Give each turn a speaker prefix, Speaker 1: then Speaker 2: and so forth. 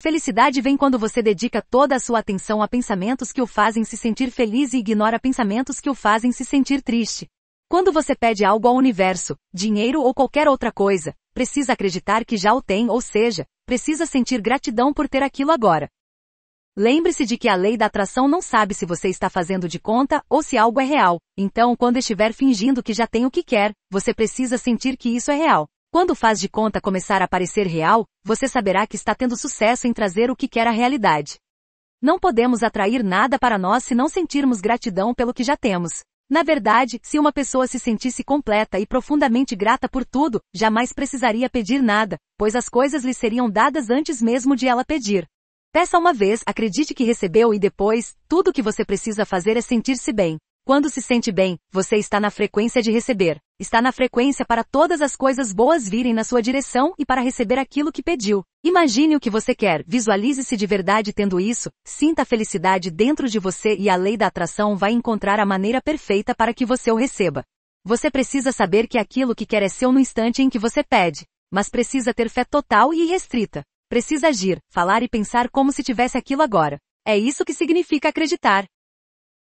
Speaker 1: Felicidade vem quando você dedica toda a sua atenção a pensamentos que o fazem se sentir feliz e ignora pensamentos que o fazem se sentir triste. Quando você pede algo ao universo, dinheiro ou qualquer outra coisa, precisa acreditar que já o tem, ou seja, precisa sentir gratidão por ter aquilo agora. Lembre-se de que a lei da atração não sabe se você está fazendo de conta ou se algo é real, então quando estiver fingindo que já tem o que quer, você precisa sentir que isso é real. Quando faz de conta começar a parecer real, você saberá que está tendo sucesso em trazer o que quer à realidade. Não podemos atrair nada para nós se não sentirmos gratidão pelo que já temos. Na verdade, se uma pessoa se sentisse completa e profundamente grata por tudo, jamais precisaria pedir nada, pois as coisas lhe seriam dadas antes mesmo de ela pedir. Peça uma vez, acredite que recebeu e depois, tudo o que você precisa fazer é sentir-se bem. Quando se sente bem, você está na frequência de receber. Está na frequência para todas as coisas boas virem na sua direção e para receber aquilo que pediu. Imagine o que você quer, visualize-se de verdade tendo isso, sinta a felicidade dentro de você e a lei da atração vai encontrar a maneira perfeita para que você o receba. Você precisa saber que aquilo que quer é seu no instante em que você pede, mas precisa ter fé total e restrita. Precisa agir, falar e pensar como se tivesse aquilo agora. É isso que significa acreditar.